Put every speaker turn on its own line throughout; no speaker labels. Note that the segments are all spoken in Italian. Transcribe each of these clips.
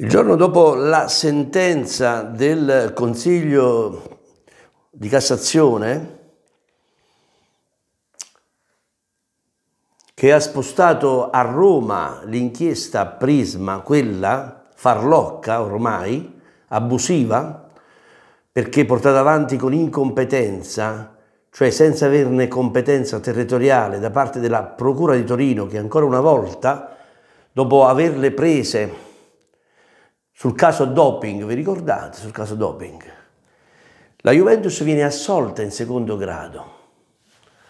Il giorno dopo la sentenza del Consiglio di Cassazione che ha spostato a Roma l'inchiesta Prisma, quella farlocca ormai, abusiva, perché portata avanti con incompetenza, cioè senza averne competenza territoriale da parte della Procura di Torino che ancora una volta, dopo averle prese sul caso doping, vi ricordate sul caso doping? La Juventus viene assolta in secondo grado,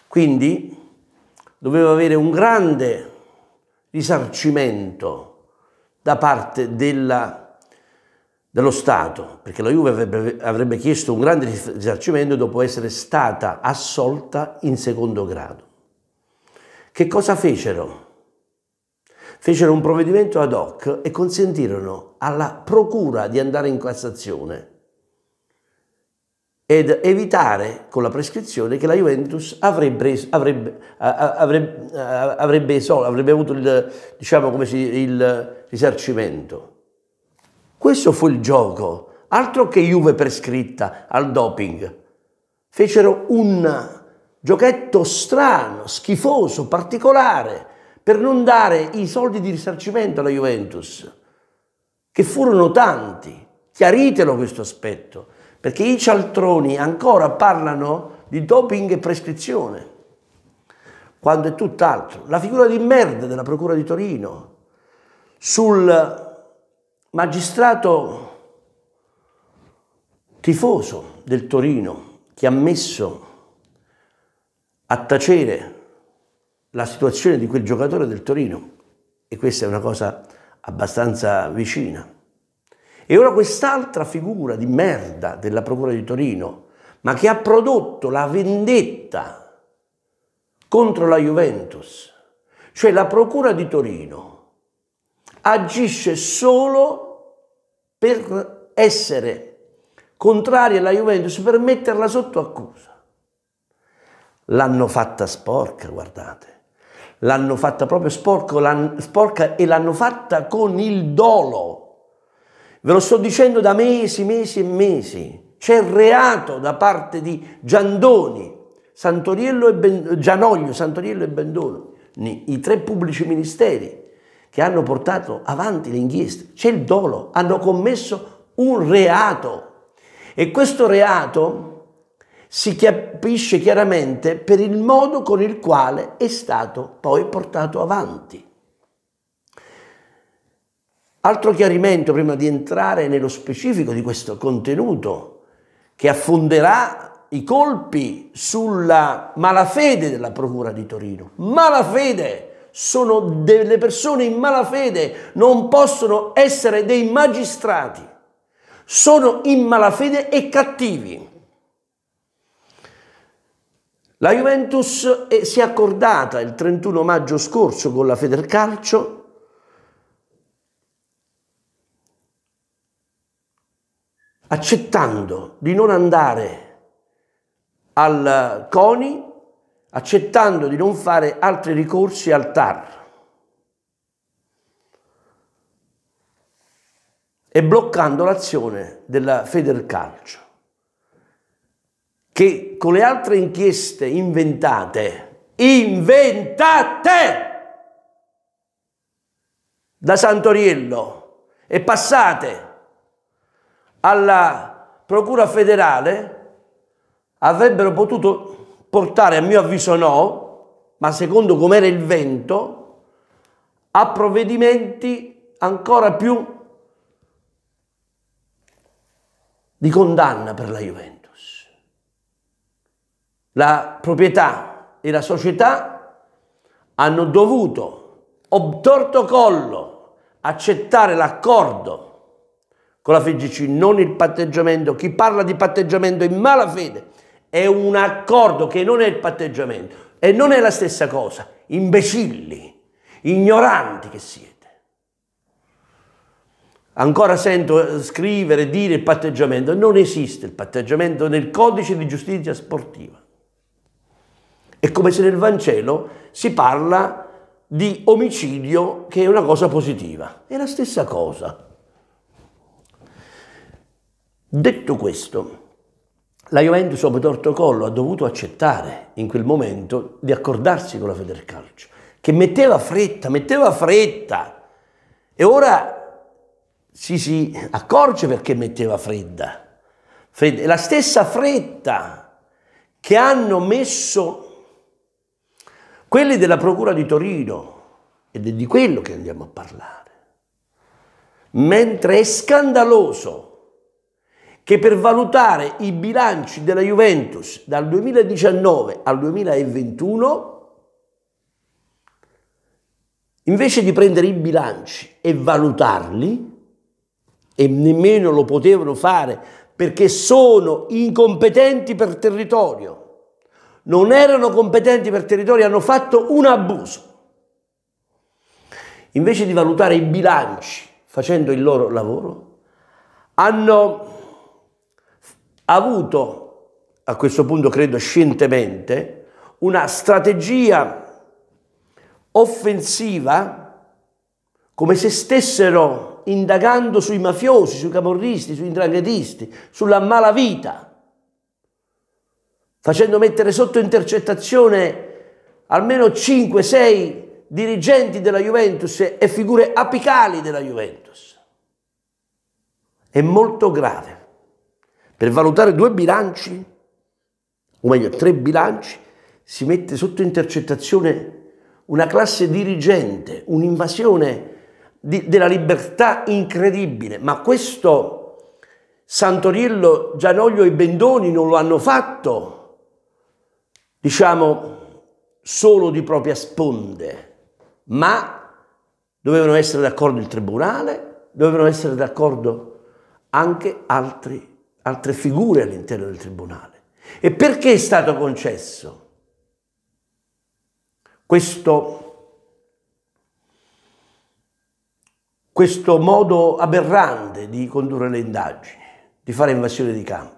quindi doveva avere un grande risarcimento da parte della, dello Stato, perché la Juve avrebbe, avrebbe chiesto un grande risarcimento dopo essere stata assolta in secondo grado. Che cosa fecero? fecero un provvedimento ad hoc e consentirono alla Procura di andare in Cassazione ed evitare con la prescrizione che la Juventus avrebbe, avrebbe, avrebbe, avrebbe, avrebbe avuto il, diciamo come si, il risarcimento. Questo fu il gioco, altro che Juve prescritta al doping. Fecero un giochetto strano, schifoso, particolare, per non dare i soldi di risarcimento alla Juventus, che furono tanti. Chiaritelo questo aspetto, perché i cialtroni ancora parlano di doping e prescrizione, quando è tutt'altro. La figura di merda della Procura di Torino sul magistrato tifoso del Torino che ha messo a tacere la situazione di quel giocatore del Torino e questa è una cosa abbastanza vicina. E ora quest'altra figura di merda della Procura di Torino, ma che ha prodotto la vendetta contro la Juventus, cioè la Procura di Torino agisce solo per essere contraria alla Juventus, per metterla sotto accusa. L'hanno fatta sporca, guardate l'hanno fatta proprio sporco, sporca e l'hanno fatta con il dolo. Ve lo sto dicendo da mesi, mesi e mesi. C'è reato da parte di Giandoni, Santoriello e ben, Gianoglio, Santoriello e Bendoni, i tre pubblici ministeri che hanno portato avanti le inchieste. C'è il dolo, hanno commesso un reato. E questo reato si capisce chiaramente per il modo con il quale è stato poi portato avanti. Altro chiarimento prima di entrare nello specifico di questo contenuto che affonderà i colpi sulla malafede della Procura di Torino. Malafede! Sono delle persone in malafede, non possono essere dei magistrati. Sono in malafede e cattivi. La Juventus è, si è accordata il 31 maggio scorso con la Federcalcio accettando di non andare al CONI, accettando di non fare altri ricorsi al TAR. e bloccando l'azione della Federcalcio che con le altre inchieste inventate, inventate da Santoriello e passate alla Procura federale, avrebbero potuto portare, a mio avviso no, ma secondo com'era il vento, a provvedimenti ancora più di condanna per la Juventus la proprietà e la società hanno dovuto obtorto collo accettare l'accordo con la FGC, non il patteggiamento. Chi parla di patteggiamento in malafede è un accordo che non è il patteggiamento e non è la stessa cosa. Imbecilli, ignoranti che siete. Ancora sento eh, scrivere, dire il patteggiamento. Non esiste il patteggiamento nel codice di giustizia sportiva. È come se nel Vangelo si parla di omicidio che è una cosa positiva. È la stessa cosa. Detto questo, la Juventus dopo tortocollo ha dovuto accettare in quel momento di accordarsi con la Federcalcio, che metteva fretta, metteva fretta. E ora si, si accorge perché metteva fredda. fredda. È la stessa fretta che hanno messo quelli della Procura di Torino, ed è di quello che andiamo a parlare. Mentre è scandaloso che per valutare i bilanci della Juventus dal 2019 al 2021, invece di prendere i bilanci e valutarli, e nemmeno lo potevano fare perché sono incompetenti per territorio, non erano competenti per territorio, hanno fatto un abuso. Invece di valutare i bilanci facendo il loro lavoro, hanno avuto, a questo punto credo scientemente, una strategia offensiva come se stessero indagando sui mafiosi, sui camorristi, sui indranghetisti, sulla malavita facendo mettere sotto intercettazione almeno 5-6 dirigenti della Juventus e figure apicali della Juventus. È molto grave. Per valutare due bilanci, o meglio tre bilanci, si mette sotto intercettazione una classe dirigente, un'invasione di, della libertà incredibile. Ma questo Santoriello, Gianoglio e Bendoni non lo hanno fatto diciamo, solo di propria sponde, ma dovevano essere d'accordo il Tribunale, dovevano essere d'accordo anche altri, altre figure all'interno del Tribunale. E perché è stato concesso questo, questo modo aberrante di condurre le indagini, di fare invasione di campo?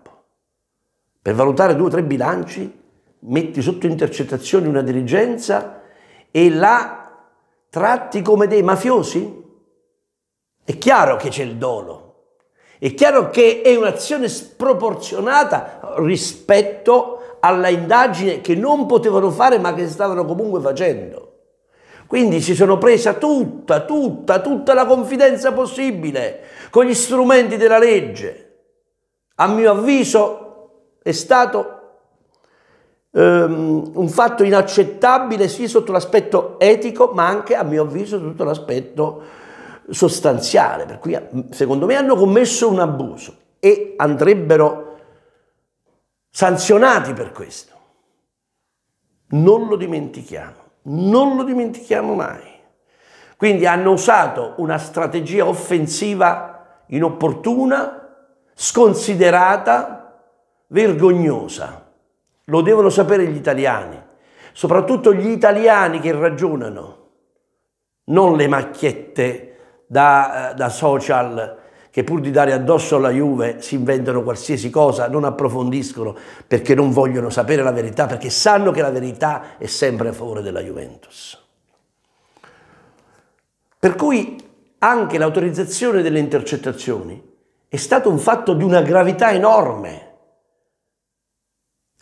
Per valutare due o tre bilanci metti sotto intercettazione una dirigenza e la tratti come dei mafiosi? È chiaro che c'è il dono, è chiaro che è un'azione sproporzionata rispetto alla indagine che non potevano fare ma che stavano comunque facendo. Quindi si sono presa tutta, tutta, tutta la confidenza possibile con gli strumenti della legge. A mio avviso è stato Um, un fatto inaccettabile sia sotto l'aspetto etico ma anche a mio avviso sotto l'aspetto sostanziale per cui secondo me hanno commesso un abuso e andrebbero sanzionati per questo non lo dimentichiamo non lo dimentichiamo mai quindi hanno usato una strategia offensiva inopportuna sconsiderata vergognosa lo devono sapere gli italiani, soprattutto gli italiani che ragionano, non le macchiette da, eh, da social che pur di dare addosso alla Juve si inventano qualsiasi cosa, non approfondiscono perché non vogliono sapere la verità, perché sanno che la verità è sempre a favore della Juventus. Per cui anche l'autorizzazione delle intercettazioni è stato un fatto di una gravità enorme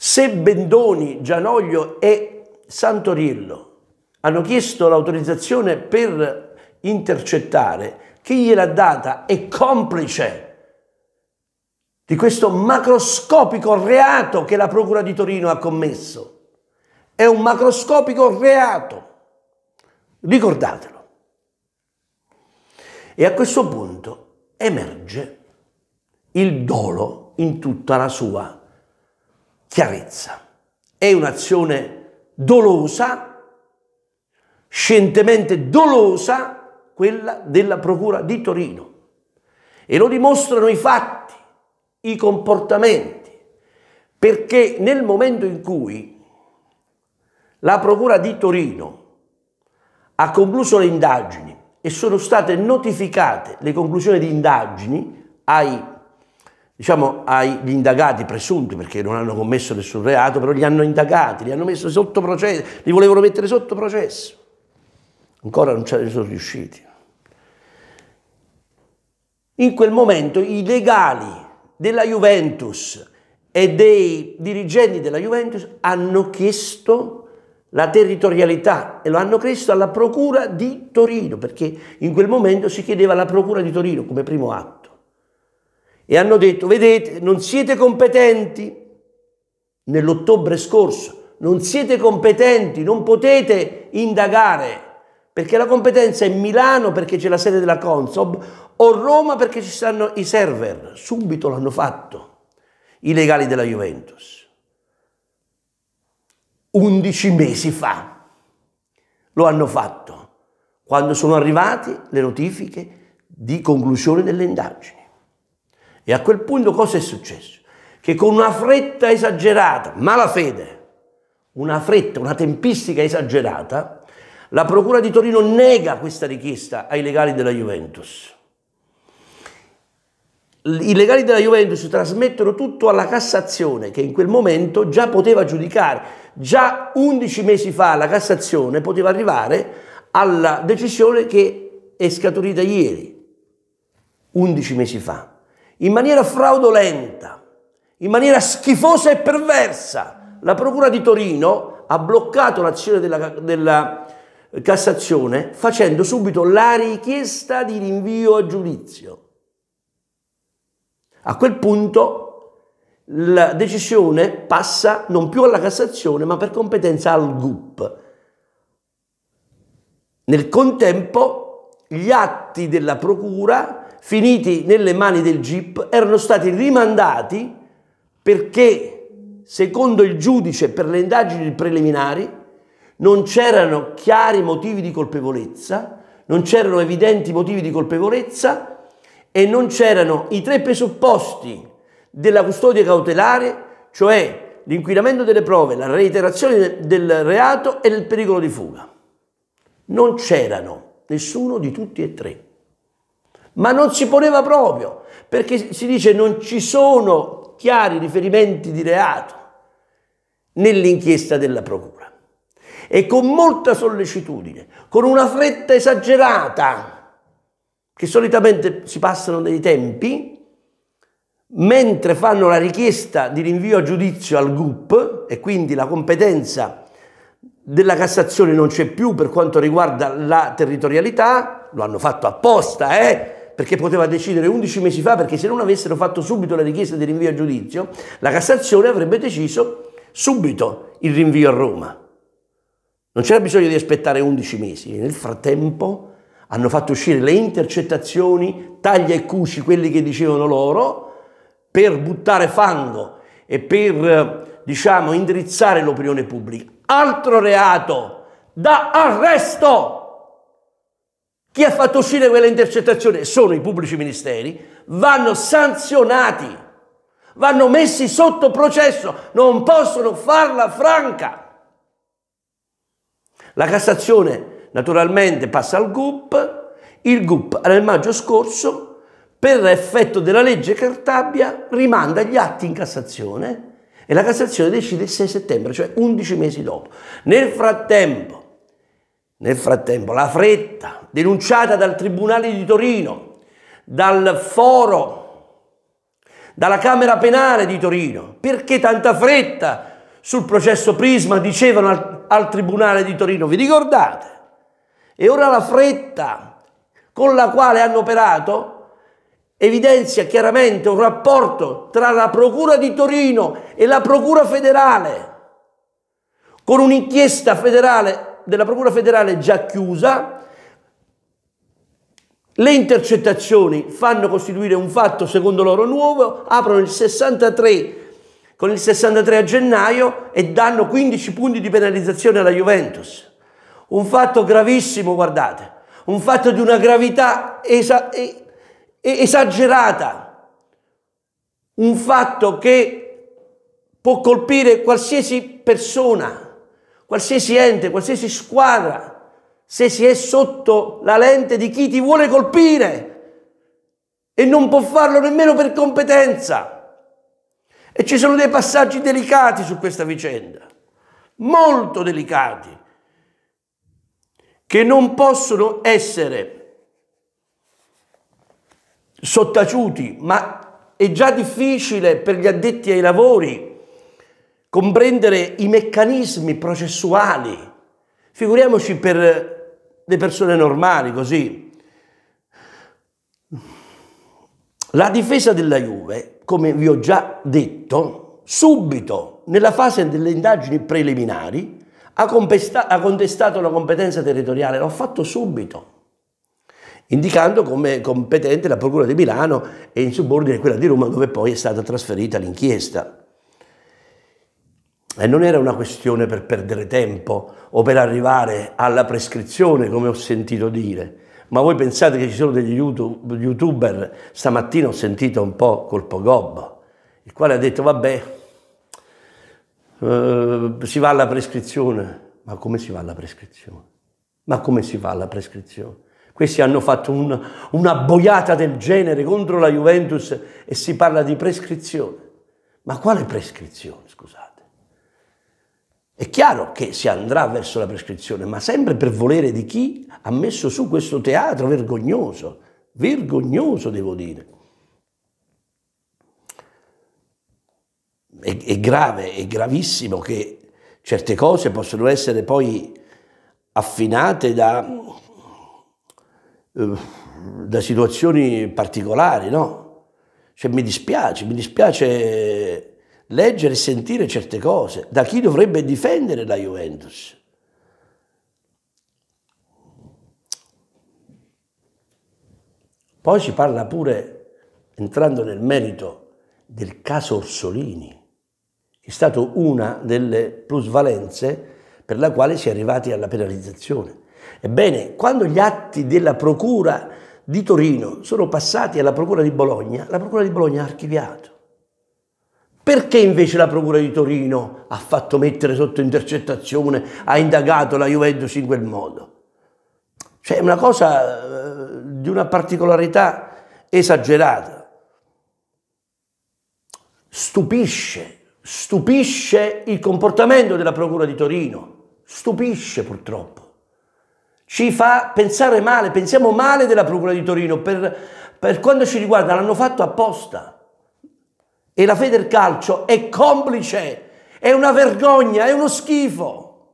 se Bendoni, Gianoglio e Santorillo hanno chiesto l'autorizzazione per intercettare, chi gliel'ha data è complice di questo macroscopico reato che la Procura di Torino ha commesso. È un macroscopico reato. Ricordatelo. E a questo punto emerge il dolo in tutta la sua chiarezza. È un'azione dolosa, scientemente dolosa, quella della Procura di Torino. E lo dimostrano i fatti, i comportamenti, perché nel momento in cui la Procura di Torino ha concluso le indagini e sono state notificate le conclusioni di indagini ai diciamo, agli indagati presunti, perché non hanno commesso nessun reato, però li hanno indagati, li hanno messo sotto processo, li volevano mettere sotto processo. Ancora non ce ne sono riusciti. In quel momento i legali della Juventus e dei dirigenti della Juventus hanno chiesto la territorialità e lo hanno chiesto alla Procura di Torino, perché in quel momento si chiedeva alla Procura di Torino come primo atto e hanno detto, vedete, non siete competenti nell'ottobre scorso, non siete competenti, non potete indagare, perché la competenza è Milano perché c'è la sede della Consob o Roma perché ci stanno i server, subito l'hanno fatto i legali della Juventus. 11 mesi fa lo hanno fatto, quando sono arrivate le notifiche di conclusione delle indagini. E a quel punto cosa è successo? Che con una fretta esagerata, malafede, una fretta, una tempistica esagerata, la Procura di Torino nega questa richiesta ai legali della Juventus. I legali della Juventus trasmettono tutto alla Cassazione, che in quel momento già poteva giudicare, già 11 mesi fa la Cassazione poteva arrivare alla decisione che è scaturita ieri, 11 mesi fa in maniera fraudolenta, in maniera schifosa e perversa, la Procura di Torino ha bloccato l'azione della, della eh, Cassazione facendo subito la richiesta di rinvio a giudizio. A quel punto la decisione passa non più alla Cassazione ma per competenza al GUP. Nel contempo gli atti della Procura finiti nelle mani del GIP, erano stati rimandati perché, secondo il giudice per le indagini preliminari, non c'erano chiari motivi di colpevolezza, non c'erano evidenti motivi di colpevolezza e non c'erano i tre presupposti della custodia cautelare, cioè l'inquinamento delle prove, la reiterazione del reato e il pericolo di fuga. Non c'erano nessuno di tutti e tre ma non si poneva proprio, perché si dice non ci sono chiari riferimenti di reato nell'inchiesta della Procura. E con molta sollecitudine, con una fretta esagerata, che solitamente si passano dei tempi, mentre fanno la richiesta di rinvio a giudizio al GUP e quindi la competenza della Cassazione non c'è più per quanto riguarda la territorialità, lo hanno fatto apposta, eh? perché poteva decidere 11 mesi fa, perché se non avessero fatto subito la richiesta di rinvio a giudizio, la Cassazione avrebbe deciso subito il rinvio a Roma. Non c'era bisogno di aspettare 11 mesi. Nel frattempo hanno fatto uscire le intercettazioni, taglia e cuci quelli che dicevano loro, per buttare fango e per, diciamo, indirizzare l'opinione pubblica. Altro reato da arresto! Chi ha fatto uscire quella intercettazione sono i pubblici ministeri, vanno sanzionati, vanno messi sotto processo, non possono farla franca. La Cassazione naturalmente passa al GUP, il GUP nel maggio scorso per effetto della legge Cartabia rimanda gli atti in Cassazione e la Cassazione decide il 6 settembre, cioè 11 mesi dopo. Nel frattempo nel frattempo la fretta denunciata dal Tribunale di Torino, dal Foro, dalla Camera Penale di Torino, perché tanta fretta sul processo Prisma dicevano al, al Tribunale di Torino, vi ricordate? E ora la fretta con la quale hanno operato evidenzia chiaramente un rapporto tra la Procura di Torino e la Procura federale, con un'inchiesta federale della Procura federale già chiusa, le intercettazioni fanno costituire un fatto secondo loro nuovo, aprono il 63 con il 63 a gennaio e danno 15 punti di penalizzazione alla Juventus. Un fatto gravissimo, guardate, un fatto di una gravità esa esagerata, un fatto che può colpire qualsiasi persona qualsiasi ente, qualsiasi squadra, se si è sotto la lente di chi ti vuole colpire e non può farlo nemmeno per competenza. E ci sono dei passaggi delicati su questa vicenda, molto delicati, che non possono essere sottaciuti, ma è già difficile per gli addetti ai lavori comprendere i meccanismi processuali. Figuriamoci per eh, le persone normali, così. La difesa della Juve, come vi ho già detto, subito nella fase delle indagini preliminari ha, ha contestato la competenza territoriale, l'ha fatto subito, indicando come competente la Procura di Milano e in subordine quella di Roma dove poi è stata trasferita l'inchiesta. E non era una questione per perdere tempo o per arrivare alla prescrizione, come ho sentito dire. Ma voi pensate che ci sono degli YouTube, youtuber, stamattina ho sentito un po' Colpo Gobbo, il quale ha detto vabbè, eh, si va alla prescrizione. Ma come si va alla prescrizione? Ma come si va alla prescrizione? Questi hanno fatto un, una boiata del genere contro la Juventus e si parla di prescrizione. Ma quale prescrizione, scusate? È chiaro che si andrà verso la prescrizione, ma sempre per volere di chi ha messo su questo teatro vergognoso, vergognoso devo dire. È, è grave, è gravissimo che certe cose possano essere poi affinate da, eh, da situazioni particolari, no? Cioè mi dispiace, mi dispiace leggere e sentire certe cose, da chi dovrebbe difendere la Juventus. Poi si parla pure, entrando nel merito, del caso Orsolini, che è stata una delle plusvalenze per la quale si è arrivati alla penalizzazione. Ebbene, quando gli atti della Procura di Torino sono passati alla Procura di Bologna, la Procura di Bologna ha archiviato. Perché invece la Procura di Torino ha fatto mettere sotto intercettazione, ha indagato la Juventus in quel modo? Cioè è una cosa eh, di una particolarità esagerata. Stupisce, stupisce il comportamento della Procura di Torino, stupisce purtroppo. Ci fa pensare male, pensiamo male della Procura di Torino per, per quanto ci riguarda, l'hanno fatto apposta. E la fede del calcio è complice, è una vergogna, è uno schifo.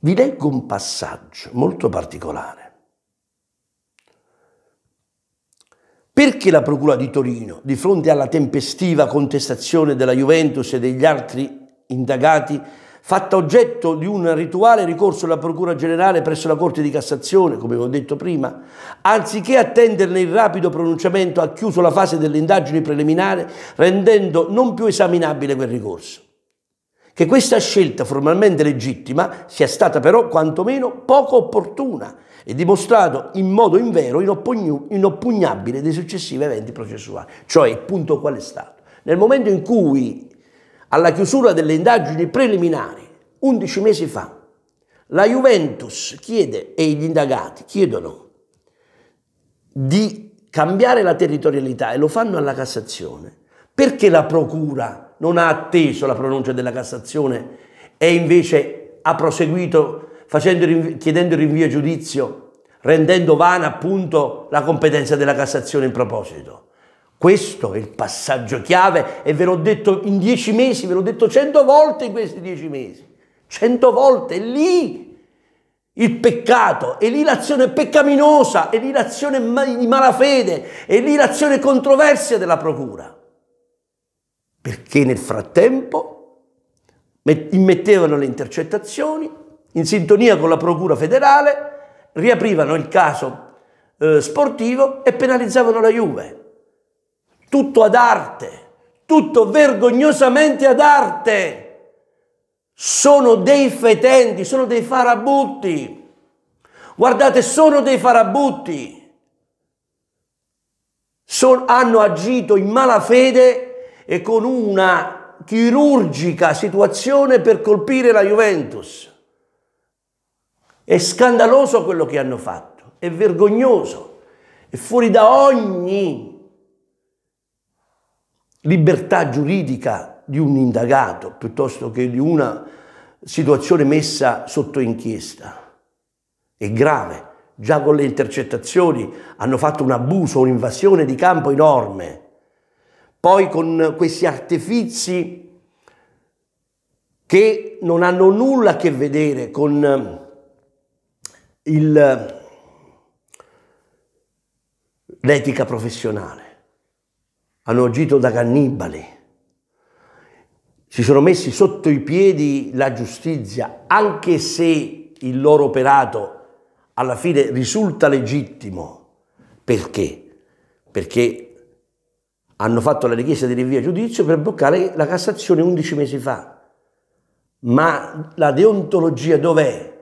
Vi leggo un passaggio molto particolare. Perché la Procura di Torino, di fronte alla tempestiva contestazione della Juventus e degli altri indagati, fatta oggetto di un rituale ricorso alla Procura Generale presso la Corte di Cassazione, come ho detto prima, anziché attenderne il rapido pronunciamento ha chiuso la fase delle indagini preliminari rendendo non più esaminabile quel ricorso. Che questa scelta formalmente legittima sia stata però quantomeno poco opportuna e dimostrato in modo invero inoppugnabile dei successivi eventi processuali. Cioè, il punto qual è stato? Nel momento in cui alla chiusura delle indagini preliminari, 11 mesi fa, la Juventus chiede e gli indagati chiedono di cambiare la territorialità e lo fanno alla Cassazione. Perché la Procura non ha atteso la pronuncia della Cassazione e invece ha proseguito rinvio, chiedendo il rinvio a giudizio, rendendo vana appunto la competenza della Cassazione in proposito? Questo è il passaggio chiave e ve l'ho detto in dieci mesi, ve l'ho detto cento volte in questi dieci mesi. Cento volte, è lì il peccato, è lì l'azione peccaminosa, è lì l'azione di malafede, è lì l'azione controversia della procura. Perché nel frattempo immettevano le intercettazioni in sintonia con la procura federale, riaprivano il caso eh, sportivo e penalizzavano la Juve tutto ad arte, tutto vergognosamente ad arte. Sono dei fetenti, sono dei farabutti. Guardate, sono dei farabutti. Son, hanno agito in malafede e con una chirurgica situazione per colpire la Juventus. È scandaloso quello che hanno fatto, è vergognoso, è fuori da ogni libertà giuridica di un indagato piuttosto che di una situazione messa sotto inchiesta. È grave. Già con le intercettazioni hanno fatto un abuso, un'invasione di campo enorme. Poi con questi artifizi che non hanno nulla a che vedere con l'etica professionale hanno agito da cannibali, si sono messi sotto i piedi la giustizia, anche se il loro operato alla fine risulta legittimo. Perché? Perché hanno fatto la richiesta di rinvio a giudizio per bloccare la Cassazione 11 mesi fa. Ma la deontologia dov'è?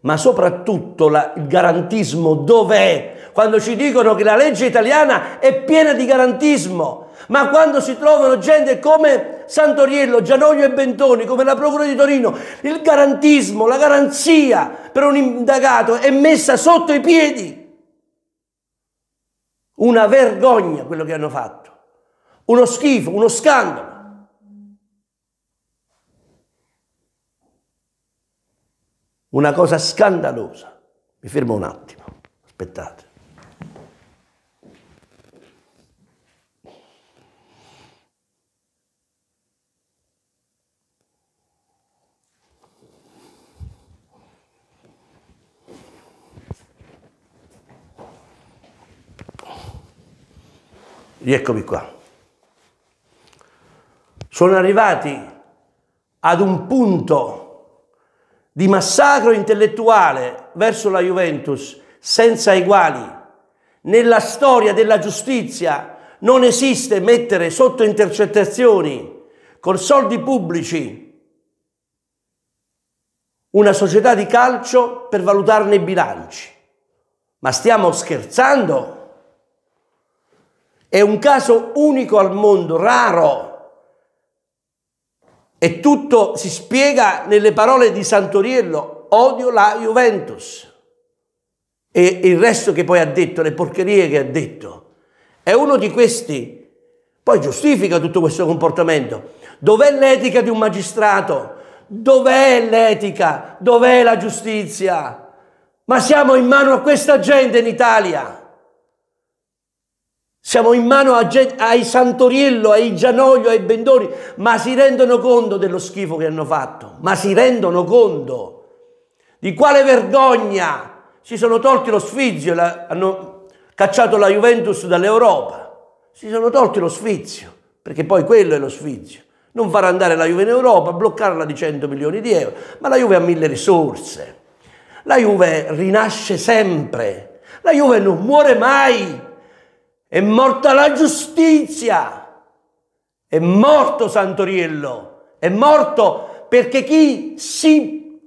Ma soprattutto la, il garantismo dov'è? Quando ci dicono che la legge italiana è piena di garantismo, ma quando si trovano gente come Santoriello, Gianoglio e Bentoni, come la Procura di Torino, il garantismo, la garanzia per un indagato è messa sotto i piedi. Una vergogna quello che hanno fatto, uno schifo, uno scandalo. Una cosa scandalosa. Mi fermo un attimo, aspettate. Rieccomi qua. Sono arrivati ad un punto di massacro intellettuale verso la Juventus senza eguali. Nella storia della giustizia non esiste mettere sotto intercettazioni con soldi pubblici una società di calcio per valutarne i bilanci. Ma stiamo scherzando? È un caso unico al mondo, raro. E tutto si spiega nelle parole di Santoriello, odio la Juventus. E il resto che poi ha detto, le porcherie che ha detto. È uno di questi. Poi giustifica tutto questo comportamento. Dov'è l'etica di un magistrato? Dov'è l'etica? Dov'è la giustizia? Ma siamo in mano a questa gente in Italia. Siamo in mano ai Santoriello, ai Gianoglio, ai Bendoni, ma si rendono conto dello schifo che hanno fatto, ma si rendono conto di quale vergogna si sono tolti lo sfizio, la, hanno cacciato la Juventus dall'Europa, si sono tolti lo sfizio, perché poi quello è lo sfizio, non far andare la Juve in Europa, bloccarla di 100 milioni di euro, ma la Juve ha mille risorse, la Juve rinasce sempre, la Juve non muore mai, è morta la giustizia. È morto Santoriello. È morto perché chi si,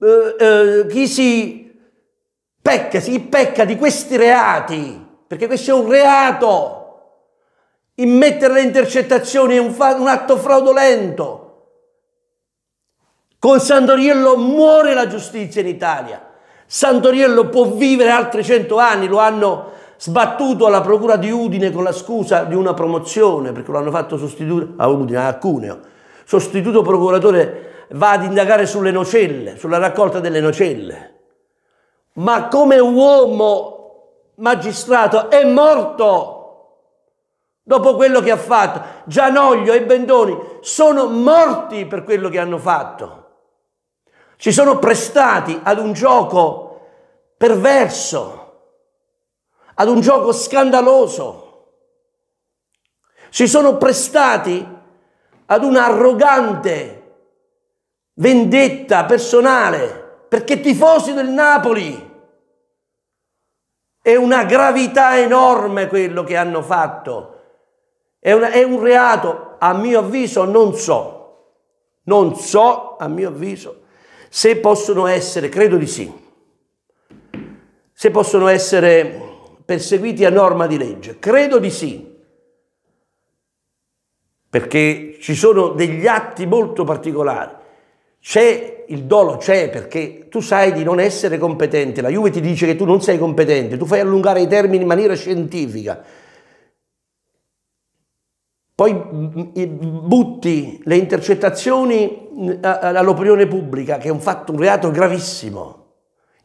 eh, eh, chi si pecca, si pecca di questi reati, perché questo è un reato. Immettere le intercettazioni è un, un atto fraudolento. Con Santoriello muore la giustizia in Italia. Santoriello può vivere altri cento anni, lo hanno sbattuto alla procura di Udine con la scusa di una promozione, perché lo hanno fatto sostituto a Udine, a Cuneo. Sostituto procuratore va ad indagare sulle nocelle, sulla raccolta delle nocelle. Ma come uomo magistrato è morto dopo quello che ha fatto. Gianoglio e Bendoni sono morti per quello che hanno fatto. Ci sono prestati ad un gioco perverso ad un gioco scandaloso. Si sono prestati ad un'arrogante vendetta personale perché tifosi del Napoli. È una gravità enorme quello che hanno fatto. È, una, è un reato, a mio avviso, non so. Non so, a mio avviso, se possono essere, credo di sì, se possono essere perseguiti a norma di legge? Credo di sì, perché ci sono degli atti molto particolari. C'è il dolo, c'è perché tu sai di non essere competente, la Juve ti dice che tu non sei competente, tu fai allungare i termini in maniera scientifica, poi mm, mm, mm, butti le intercettazioni all'opinione pubblica, che è un fatto, un reato gravissimo.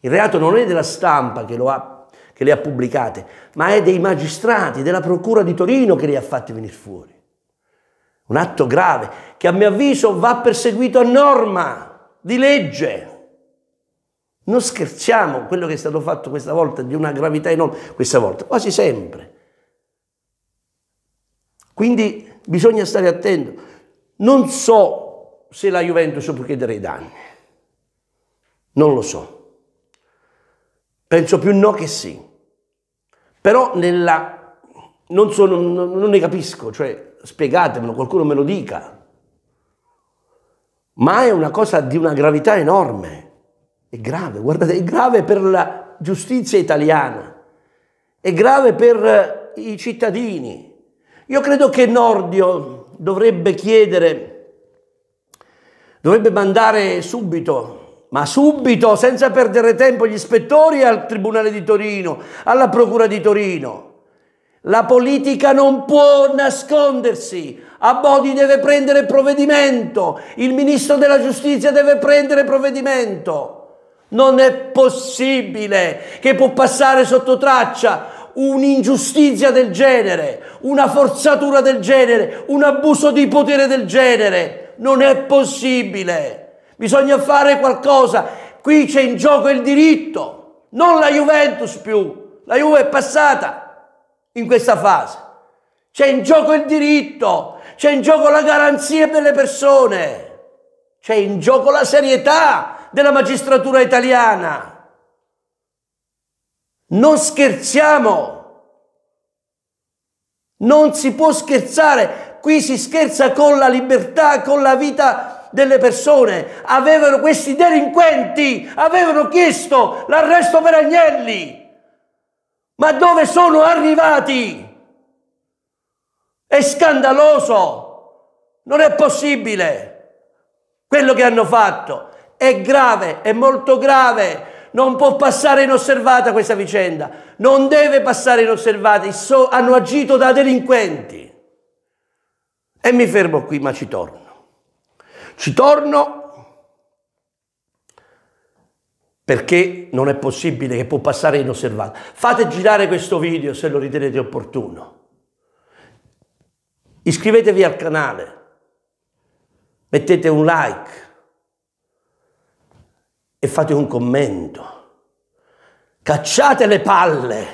Il reato non è della stampa che lo ha che le ha pubblicate, ma è dei magistrati, della Procura di Torino che le ha fatte venire fuori. Un atto grave che a mio avviso va perseguito a norma di legge. Non scherziamo, quello che è stato fatto questa volta di una gravità enorme, questa volta, quasi sempre. Quindi bisogna stare attento. Non so se la Juventus può chiedere i danni. Non lo so. Penso più no che sì. Però nella... non, sono, non, non ne capisco, cioè spiegatemelo, qualcuno me lo dica. Ma è una cosa di una gravità enorme. È grave, guardate, è grave per la giustizia italiana, è grave per eh, i cittadini. Io credo che Nordio dovrebbe chiedere, dovrebbe mandare subito ma subito, senza perdere tempo, gli ispettori al Tribunale di Torino, alla Procura di Torino. La politica non può nascondersi, Abodi deve prendere provvedimento, il Ministro della Giustizia deve prendere provvedimento. Non è possibile che può passare sotto traccia un'ingiustizia del genere, una forzatura del genere, un abuso di potere del genere. Non è possibile. Bisogna fare qualcosa. Qui c'è in gioco il diritto, non la Juventus più. La Juve è passata in questa fase. C'è in gioco il diritto, c'è in gioco la garanzia delle persone, c'è in gioco la serietà della magistratura italiana. Non scherziamo. Non si può scherzare. Qui si scherza con la libertà, con la vita delle persone avevano questi delinquenti, avevano chiesto l'arresto per Agnelli. Ma dove sono arrivati? È scandaloso. Non è possibile quello che hanno fatto. È grave, è molto grave. Non può passare inosservata questa vicenda. Non deve passare inosservata. hanno agito da delinquenti. E mi fermo qui, ma ci torno. Ci torno perché non è possibile che può passare inosservato. Fate girare questo video se lo ritenete opportuno. Iscrivetevi al canale, mettete un like e fate un commento. Cacciate le palle,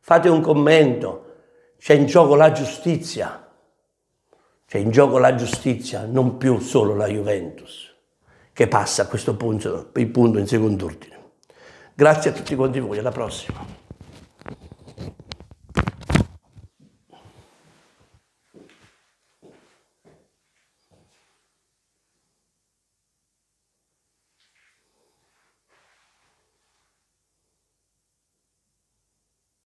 fate un commento. C'è in gioco la giustizia. C'è cioè, in gioco la giustizia, non più solo la Juventus, che passa a questo punto, punto in secondo ordine. Grazie a tutti quanti voi, alla prossima.